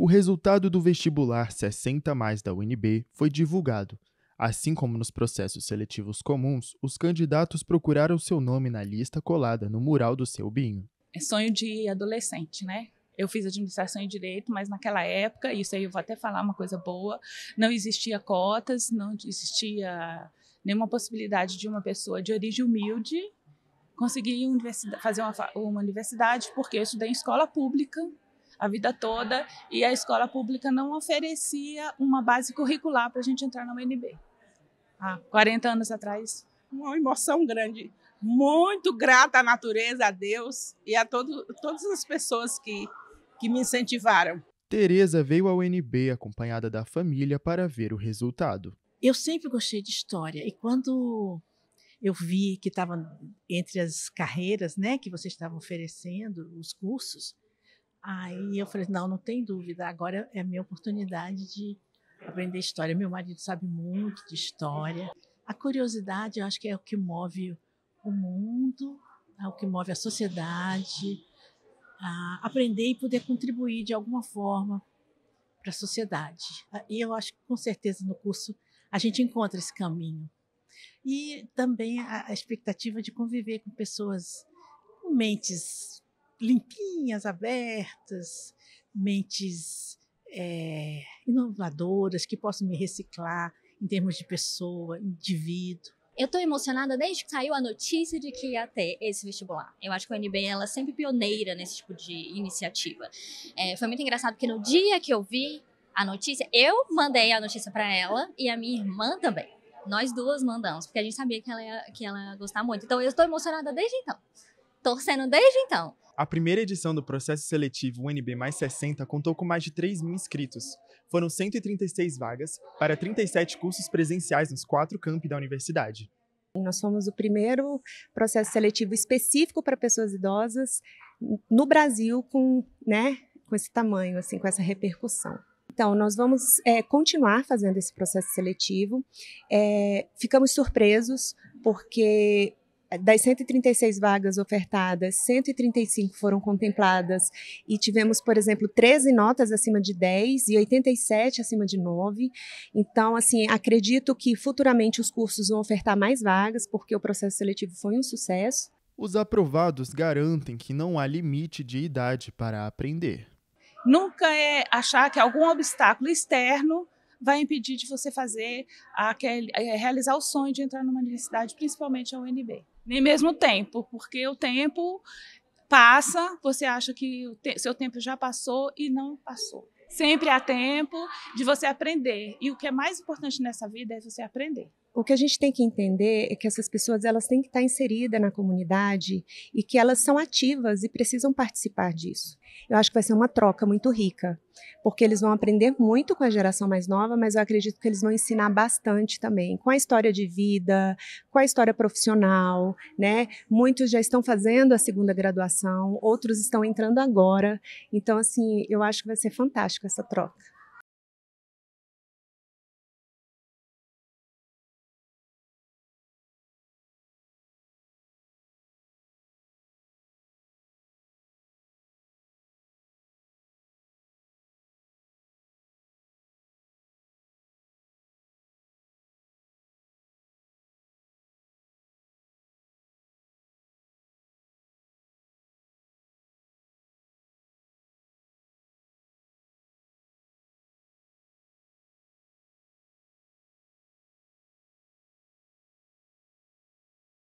O resultado do vestibular 60 mais da UNB foi divulgado. Assim como nos processos seletivos comuns, os candidatos procuraram seu nome na lista colada no mural do seu binho. É sonho de adolescente, né? Eu fiz administração e direito, mas naquela época, isso aí eu vou até falar uma coisa boa, não existia cotas, não existia nenhuma possibilidade de uma pessoa de origem humilde conseguir fazer uma, uma universidade, porque eu estudei em escola pública a vida toda e a escola pública não oferecia uma base curricular para a gente entrar na UNB. Há ah, 40 anos atrás. Uma emoção grande. Muito grata à natureza, a Deus e a todo, todas as pessoas que, que me incentivaram. Tereza veio ao UNB acompanhada da família para ver o resultado. Eu sempre gostei de história e quando eu vi que estava entre as carreiras, né, que vocês estavam oferecendo os cursos, Aí eu falei: não, não tem dúvida, agora é a minha oportunidade de aprender história. Meu marido sabe muito de história. A curiosidade, eu acho que é o que move o mundo, é o que move a sociedade. A aprender e poder contribuir de alguma forma para a sociedade. E eu acho que, com certeza, no curso a gente encontra esse caminho. E também a expectativa de conviver com pessoas com mentes limpinhas, abertas, mentes é, inovadoras, que possam me reciclar em termos de pessoa, indivíduo. Eu estou emocionada desde que saiu a notícia de que ia ter esse vestibular. Eu acho que a UNB ela é sempre pioneira nesse tipo de iniciativa. É, foi muito engraçado porque no dia que eu vi a notícia, eu mandei a notícia para ela e a minha irmã também. Nós duas mandamos, porque a gente sabia que ela ia, que ela ia gostar muito. Então eu estou emocionada desde então, torcendo desde então. A primeira edição do processo seletivo UNB Mais 60 contou com mais de 3 mil inscritos. Foram 136 vagas para 37 cursos presenciais nos quatro campi da universidade. Nós fomos o primeiro processo seletivo específico para pessoas idosas no Brasil com, né, com esse tamanho, assim, com essa repercussão. Então, nós vamos é, continuar fazendo esse processo seletivo. É, ficamos surpresos porque das 136 vagas ofertadas, 135 foram contempladas e tivemos, por exemplo, 13 notas acima de 10 e 87 acima de 9. Então, assim, acredito que futuramente os cursos vão ofertar mais vagas, porque o processo seletivo foi um sucesso. Os aprovados garantem que não há limite de idade para aprender. Nunca é achar que algum obstáculo externo vai impedir de você fazer, aquele, é, realizar o sonho de entrar numa universidade, principalmente a UNB. Nem mesmo tempo, porque o tempo passa, você acha que o te seu tempo já passou e não passou. Sempre há tempo de você aprender. E o que é mais importante nessa vida é você aprender o que a gente tem que entender é que essas pessoas elas têm que estar inseridas na comunidade e que elas são ativas e precisam participar disso. Eu acho que vai ser uma troca muito rica, porque eles vão aprender muito com a geração mais nova, mas eu acredito que eles vão ensinar bastante também, com a história de vida, com a história profissional, né? Muitos já estão fazendo a segunda graduação, outros estão entrando agora. Então, assim, eu acho que vai ser fantástico essa troca.